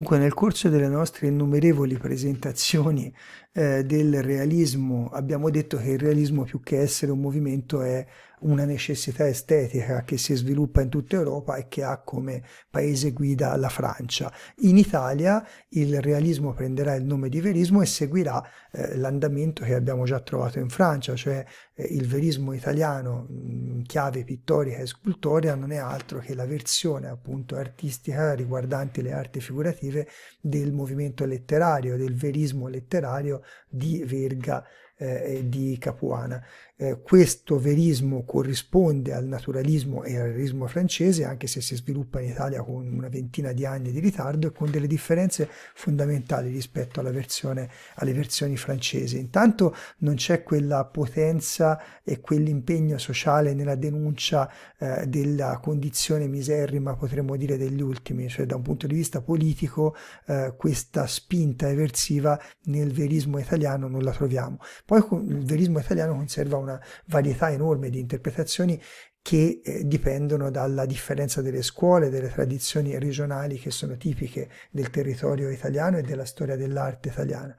Dunque, nel corso delle nostre innumerevoli presentazioni eh, del realismo, abbiamo detto che il realismo, più che essere un movimento, è una necessità estetica che si sviluppa in tutta Europa e che ha come paese guida la Francia. In Italia il realismo prenderà il nome di verismo e seguirà eh, l'andamento che abbiamo già trovato in Francia, cioè eh, il verismo italiano in chiave pittorica e scultorea non è altro che la versione appunto artistica riguardante le arti figurative del movimento letterario, del verismo letterario di Verga eh, di Capuana eh, questo verismo corrisponde al naturalismo e al realismo francese, anche se si sviluppa in Italia con una ventina di anni di ritardo e con delle differenze fondamentali rispetto versione, alle versioni francesi. Intanto non c'è quella potenza e quell'impegno sociale nella denuncia eh, della condizione miserrima, potremmo dire, degli ultimi, cioè da un punto di vista politico eh, questa spinta eversiva nel verismo italiano non la troviamo. Poi il verismo italiano conserva una una varietà enorme di interpretazioni che eh, dipendono dalla differenza delle scuole, delle tradizioni regionali che sono tipiche del territorio italiano e della storia dell'arte italiana.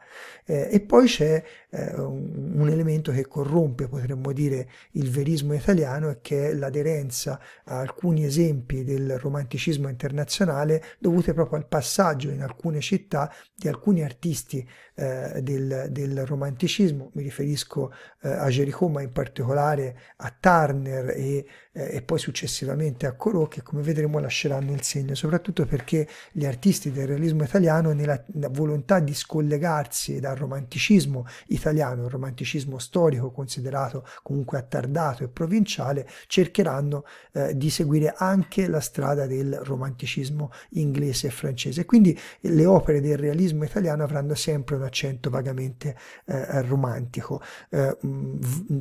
Eh, e poi c'è eh, un elemento che corrompe, potremmo dire, il verismo italiano e che è l'aderenza a alcuni esempi del romanticismo internazionale dovute proprio al passaggio in alcune città di alcuni artisti eh, del, del, romanticismo, mi riferisco eh, a Gericault ma in particolare a Turner e eh, e poi successivamente a Corot che come vedremo lasceranno il segno, soprattutto perché gli artisti del realismo italiano nella volontà di scollegarsi dal romanticismo italiano, il romanticismo storico considerato comunque attardato e provinciale, cercheranno eh, di seguire anche la strada del romanticismo inglese e francese. Quindi le opere del realismo italiano avranno sempre un accento vagamente eh, romantico. Eh,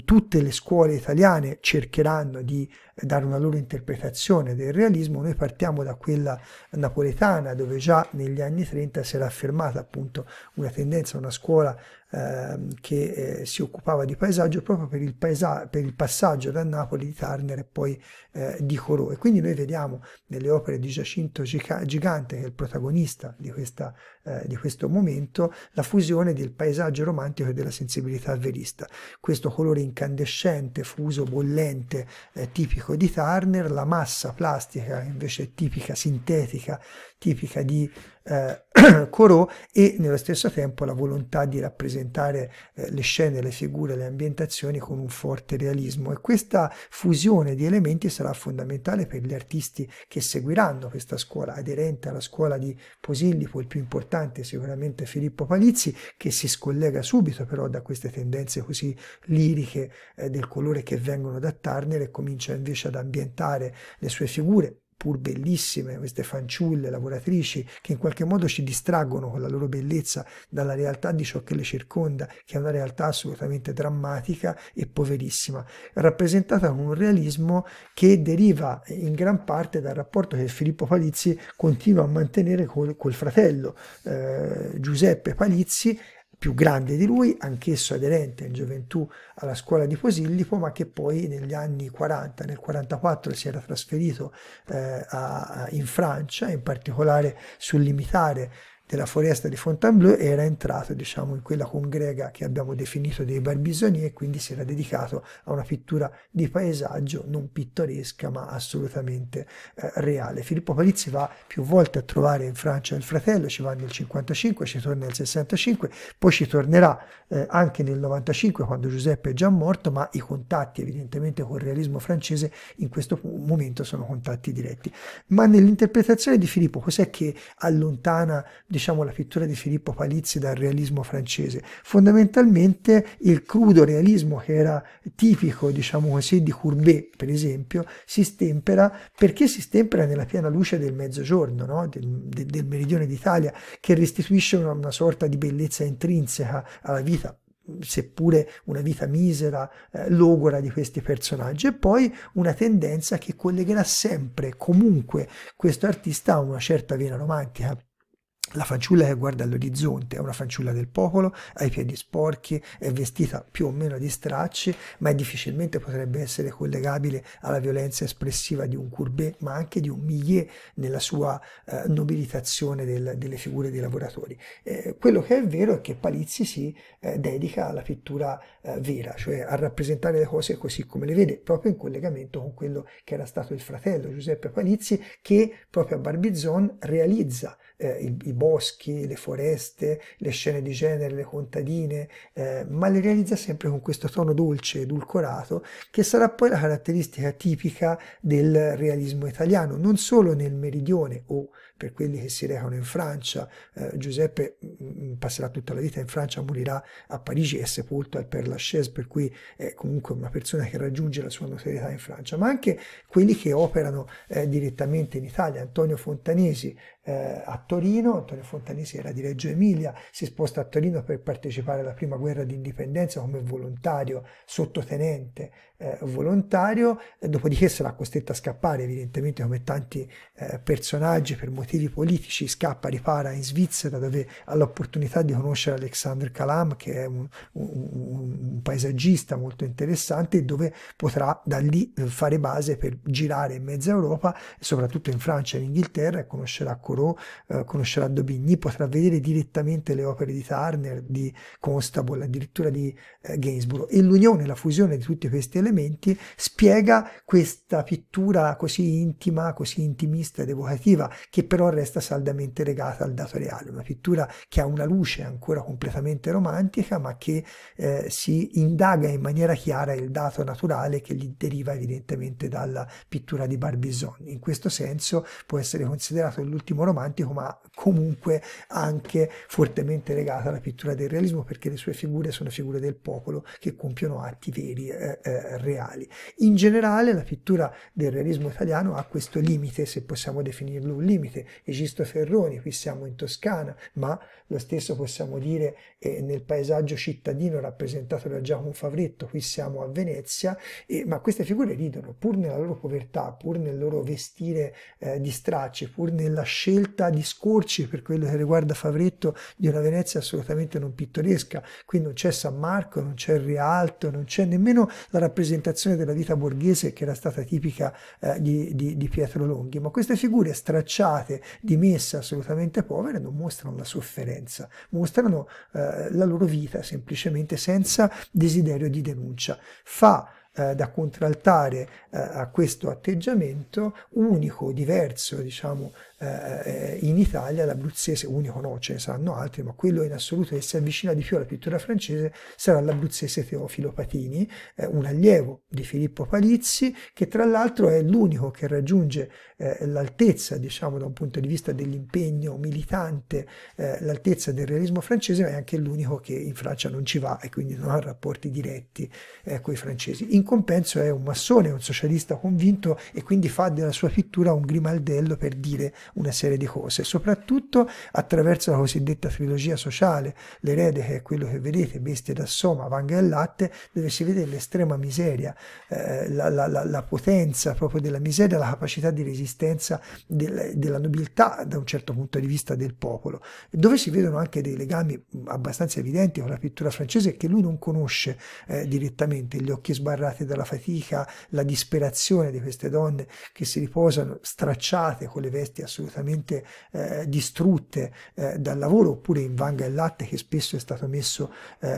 tutte le scuole italiane cercheranno di dare una loro interpretazione del realismo, noi partiamo da quella napoletana dove già negli anni 30 si era affermata appunto una tendenza, una scuola Ehm, che eh, si occupava di paesaggio proprio per il, paesa per il passaggio da Napoli di Turner e poi eh, di Corot. E quindi noi vediamo nelle opere di Giacinto Gigante, che è il protagonista di, questa, eh, di, questo momento, la fusione del paesaggio romantico e della sensibilità verista. Questo colore incandescente, fuso, bollente, eh, tipico di Turner, la massa plastica invece tipica, sintetica, tipica di eh, Corot e nello stesso tempo la volontà di rappresentare eh, le scene, le figure, le ambientazioni con un forte realismo e questa fusione di elementi sarà fondamentale per gli artisti che seguiranno questa scuola aderente alla scuola di Posillipo, il più importante sicuramente Filippo Palizzi che si scollega subito però da queste tendenze così liriche eh, del colore che vengono da Turner e comincia invece ad ambientare le sue figure pur bellissime, queste fanciulle lavoratrici che in qualche modo ci distraggono con la loro bellezza dalla realtà di ciò che le circonda, che è una realtà assolutamente drammatica e poverissima, rappresentata con un realismo che deriva in gran parte dal rapporto che Filippo Palizzi continua a mantenere col, col fratello eh, Giuseppe Palizzi più grande di lui, anch'esso aderente in gioventù alla scuola di Posillipo, ma che poi negli anni 40, nel 44 si era trasferito eh, a, a, in Francia, in particolare sul limitare della foresta di Fontainebleau era entrato diciamo, in quella congrega che abbiamo definito dei Barbisoni e quindi si era dedicato a una pittura di paesaggio non pittoresca ma assolutamente eh, reale. Filippo Palizzi va più volte a trovare in Francia il fratello, ci va nel 55, ci torna nel 65, poi ci tornerà eh, anche nel 95 quando Giuseppe è già morto, ma i contatti evidentemente col realismo francese in questo momento sono contatti diretti. Ma nell'interpretazione di Filippo cos'è che allontana di diciamo, la pittura di Filippo Palizzi dal realismo francese. Fondamentalmente il crudo realismo che era tipico, diciamo così, di Courbet, per esempio, si stempera perché si stempera nella piena luce del mezzogiorno, no? del, de, del, meridione d'Italia, che restituisce una, una sorta di bellezza intrinseca alla vita seppure una vita misera, eh, logora di questi personaggi, e poi una tendenza che collegherà sempre, comunque, questo artista a una certa vena romantica. La fanciulla che guarda all'orizzonte è una fanciulla del popolo, ha i piedi sporchi, è vestita più o meno di stracci, ma difficilmente potrebbe essere collegabile alla violenza espressiva di un Courbet, ma anche di un Millet nella sua eh, nobilitazione del, delle figure dei lavoratori. Eh, quello che è vero è che Palizzi si eh, dedica alla pittura eh, vera, cioè a rappresentare le cose così come le vede, proprio in collegamento con quello che era stato il fratello Giuseppe Palizzi, che proprio a Barbizon realizza eh, i, i, boschi, le foreste, le scene di genere, le contadine, eh, ma le realizza sempre con questo tono dolce, edulcorato, che sarà poi la caratteristica tipica del realismo italiano, non solo nel meridione o per quelli che si recano in Francia. Eh, Giuseppe mh, mm, mm, passerà tutta la vita in Francia, morirà a Parigi e sepolto al Père Lachaise, per cui è comunque una persona che raggiunge la sua notorietà in Francia, ma anche quelli che operano eh, direttamente in Italia. Antonio Fontanesi eh, a Torino, Antonio Fontanesi era di Reggio Emilia, si sposta a Torino per partecipare alla prima guerra d'indipendenza come volontario, sottotenente eh, volontario, eh, dopodiché sarà costretto a scappare evidentemente come tanti personaggi per motivi motivi politici scappa, ripara in Svizzera dove ha l'opportunità di conoscere Alexander Calam che è un, un, un paesaggista molto interessante dove potrà da lì eh, fare base per girare in mezza Europa e soprattutto in Francia e in Inghilterra conoscerà Corot, eh, conoscerà Daubigny, potrà vedere direttamente le opere di Turner, di Constable, addirittura di eh, Gainsborough e l'unione, la fusione di tutti questi elementi spiega questa pittura così intima, così intimista ed evocativa che per però resta saldamente legata al dato reale, una pittura che ha una luce ancora completamente romantica ma che eh, si indaga in maniera chiara il dato naturale che gli deriva evidentemente dalla pittura di Barbizon. In questo senso può essere considerato l'ultimo romantico ma comunque anche fortemente legato alla pittura del realismo perché le sue figure sono figure del popolo che compiono atti veri, eh, eh, reali. In generale la pittura del realismo italiano ha questo limite, se possiamo definirlo un limite, Egisto Ferroni, qui siamo in Toscana, ma lo stesso possiamo dire eh, nel paesaggio cittadino rappresentato da Giacomo Favretto, qui siamo a Venezia, e, ma queste figure ridono, pur nella loro povertà, pur nel loro vestire eh, di stracci, pur nella scelta di scorci per quello che riguarda Favretto di una Venezia assolutamente non pittoresca, qui non c'è San Marco, non c'è il Rialto, non c'è nemmeno la rappresentazione della vita borghese che era stata tipica eh, di, di, di Pietro Longhi, ma queste figure stracciate famiglie di messa assolutamente povere non mostrano la sofferenza, mostrano eh, la loro vita semplicemente senza desiderio di denuncia. Fa eh, da contraltare eh, a questo atteggiamento unico, diverso, diciamo, eh, eh, in Italia l'abruzzese, unico no, ce ne saranno altri, ma quello in assoluto che si avvicina di più alla pittura francese sarà l'abruzzese Teofilo Patini, eh, un allievo di Filippo Palizzi, che tra l'altro è l'unico che raggiunge eh, l'altezza, diciamo, da un punto di vista dell'impegno militante, l'altezza del realismo francese, ma è anche l'unico che in Francia non ci va e quindi non ha rapporti diretti con i francesi. In compenso è un massone, un socialista convinto e quindi fa della sua pittura un grimaldello per dire una serie di cose, soprattutto attraverso la cosiddetta trilogia sociale, l'erede che è quello che vedete, bestie da soma, vanghe e latte, dove si vede l'estrema miseria, eh, la, la, la, la, potenza proprio della miseria, la capacità di resistenza del, della nobiltà da un certo punto di vista del popolo, dove si vedono anche dei legami abbastanza evidenti con la pittura francese che lui non conosce eh, direttamente, gli occhi sbarrati sfragate dalla fatica, la disperazione di queste donne che si riposano stracciate con le vesti assolutamente eh, distrutte eh, dal lavoro oppure in vanga e latte che spesso è stato messo eh,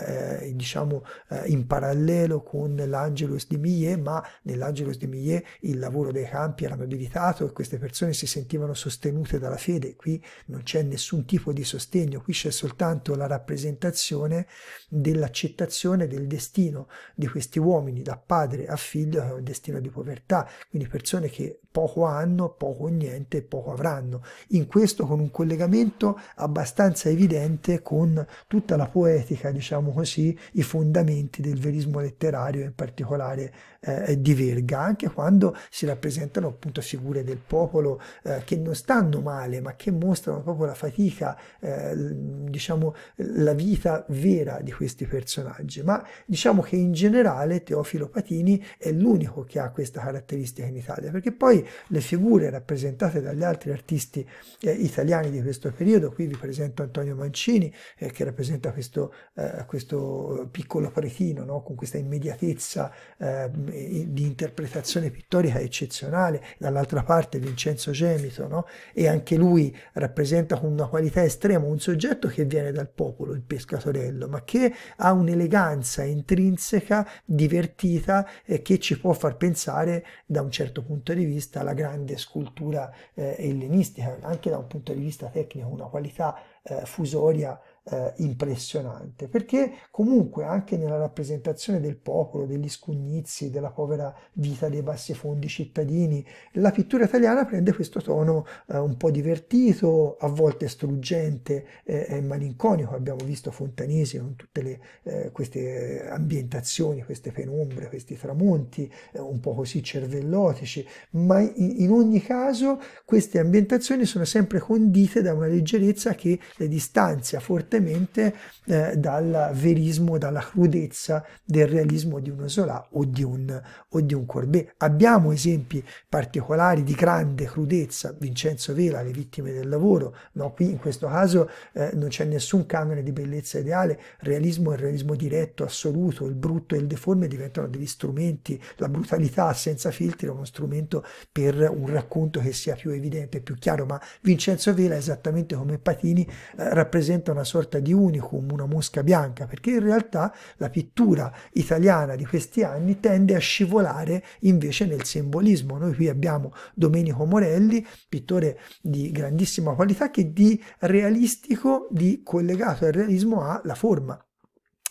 eh diciamo eh, in parallelo con l'Angelus di Millet ma nell'Angelus di Millet il lavoro dei campi era nobilitato e queste persone si sentivano sostenute dalla fede qui non c'è nessun tipo di sostegno qui c'è soltanto la rappresentazione dell'accettazione del destino di questi uomini da padre a figlio è un destino di povertà, quindi persone che poco hanno, poco o niente, poco avranno. In questo con un collegamento abbastanza evidente con tutta la poetica, diciamo così, i fondamenti del verismo letterario, in particolare eh, di Verga, anche quando si rappresentano appunto figure del popolo eh, che non stanno male, ma che mostrano proprio la fatica, eh, diciamo la vita vera di questi personaggi. Ma diciamo che in generale Teofilo Patini è l'unico che ha questa caratteristica in Italia, perché poi le figure rappresentate dagli altri artisti eh, italiani di questo periodo, qui vi presento Antonio Mancini eh, che rappresenta questo, eh, questo eh, piccolo paretino no? con questa immediatezza ehm, di interpretazione pittorica eccezionale, dall'altra parte Vincenzo Gemito no? e anche lui rappresenta con una qualità estrema un soggetto che viene dal popolo, il pescatorello, ma che ha un'eleganza intrinseca, divertita, vita eh, che ci può far pensare da un certo punto di vista alla grande scultura eh, ellenistica, anche da un punto di vista tecnico, una qualità eh, fusoria eh, impressionante, perché comunque anche nella rappresentazione del popolo, degli scugnizi, della povera vita dei bassi fondi cittadini, la pittura italiana prende questo tono eh, un po' divertito, a volte struggente eh, e malinconico, abbiamo visto Fontanesi con tutte le, eh, queste ambientazioni, queste penombre, questi tramonti, eh, un po' così cervellotici, ma in, in ogni caso queste ambientazioni sono sempre condite da una leggerezza che le distanzia fortemente eh, dal verismo, dalla crudezza del realismo di uno Zola o di un, o di un Corbet. Abbiamo esempi particolari di grande crudezza, Vincenzo Vela, le vittime del lavoro, no, qui in questo caso eh, non c'è nessun canone di bellezza ideale, realismo e realismo diretto, assoluto, il brutto e il deforme diventano degli strumenti, la brutalità senza filtri è uno strumento per un racconto che sia più evidente, più chiaro, ma Vincenzo Vela esattamente come Patini eh, rappresenta una sorta di unicum, una mosca bianca, perché in realtà la pittura italiana di questi anni tende a scivolare invece nel simbolismo. Noi qui abbiamo Domenico Morelli, pittore di grandissima qualità che di realistico, di collegato al realismo ha la forma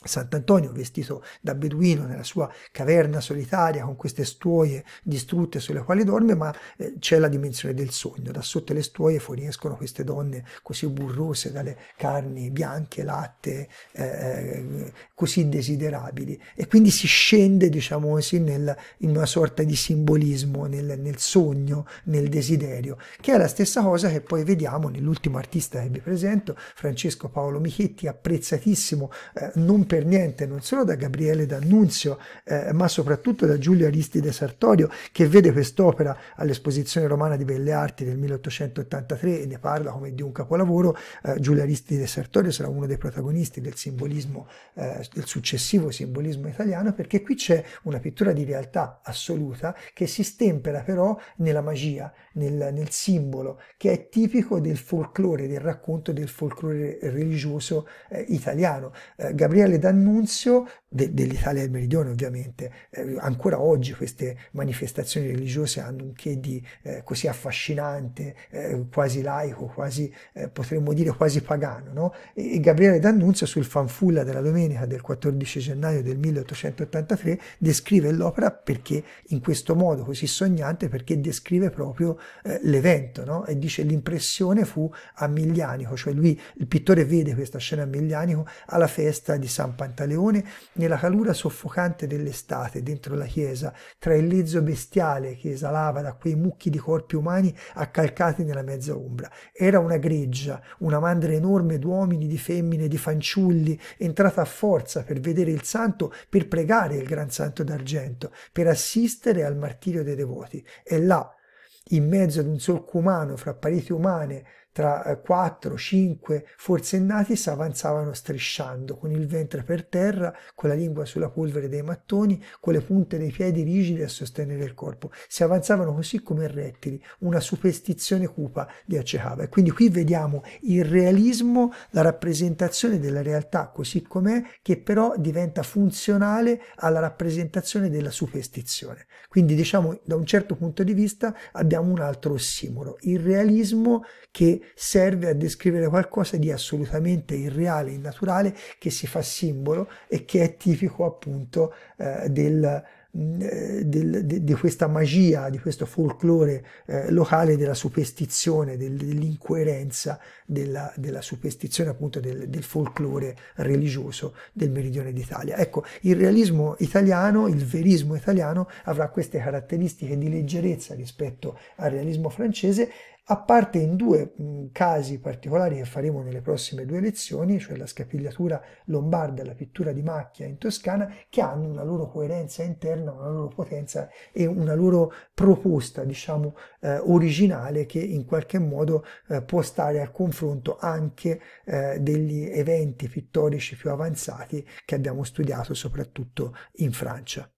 Sant'Antonio, vestito da beduino nella sua caverna solitaria con queste stuoie distrutte sulle quali dorme, ma eh, c'è la dimensione del sogno. Da sotto le stuoie fuoriescono queste donne così burrose, dalle carni bianche, latte, eh, eh così desiderabili. E quindi si scende, diciamo così, nel, in una sorta di simbolismo, nel, nel sogno, nel desiderio, che è la stessa cosa che poi vediamo nell'ultimo artista che vi presento, Francesco Paolo Michetti, apprezzatissimo, eh, non per niente non solo da Gabriele D'Annunzio, eh, ma soprattutto da Giulio Aristide Sartorio, che vede quest'opera all'Esposizione Romana di Belle Arti del 1883 e ne parla come di un capolavoro. Eh, Giulio Aristide Sartorio sarà uno dei protagonisti del simbolismo, eh, del successivo simbolismo italiano, perché qui c'è una pittura di realtà assoluta che si stempera però nella magia, nel, nel simbolo, che è tipico del folklore, del racconto del folklore religioso eh, italiano. Eh, Gabriele d'annunzio de, dell'Italia del Meridione ovviamente. Eh, ancora oggi queste manifestazioni religiose hanno un che di eh, così affascinante, eh, quasi laico, quasi, eh, potremmo dire quasi pagano. No? E, e Gabriele d'Annunzio sul fanfulla della domenica del 14 gennaio del 1883 descrive l'opera perché in questo modo così sognante, perché descrive proprio eh, l'evento no? e dice l'impressione fu a Miglianico, cioè lui, il pittore vede questa scena a Miglianico alla festa di San San Pantaleone nella calura soffocante dell'estate dentro la chiesa, tra il lezzo bestiale che esalava da quei mucchi di corpi umani accalcati nella mezza ombra. Era una greggia, una mandra enorme d'uomini, di femmine, di fanciulli, entrata a forza per vedere il santo, per pregare il gran santo d'argento, per assistere al martirio dei devoti. E là, in mezzo ad un solco umano fra pareti umane tra 4, 5 forsennati si avanzavano strisciando, con il ventre per terra, con la lingua sulla polvere dei mattoni, con le punte dei piedi rigide a sostenere il corpo. Si avanzavano così come rettili, una superstizione cupa li accecava. E quindi qui vediamo il realismo, la rappresentazione della realtà così com'è, che però diventa funzionale alla rappresentazione della superstizione. Quindi diciamo da un certo punto di vista abbiamo un altro simbolo, il realismo che serve a descrivere qualcosa di assolutamente irreale, innaturale, che si fa simbolo e che è tipico appunto eh, del, mm, eh, del, de, di questa magia, di questo folklore eh, locale della superstizione, del, dell'incoerenza della, della, superstizione, appunto del, del folklore religioso del meridione d'Italia. Ecco, il realismo italiano, il verismo italiano avrà queste caratteristiche di leggerezza rispetto al realismo francese a parte in due mm, casi particolari che faremo nelle prossime due lezioni, cioè la scapigliatura lombarda e la pittura di macchia in Toscana, che hanno una loro coerenza interna, una loro potenza e una loro proposta, diciamo, eh, originale che in qualche modo eh, può stare al confronto anche eh, degli eventi pittorici più avanzati che abbiamo studiato soprattutto in Francia.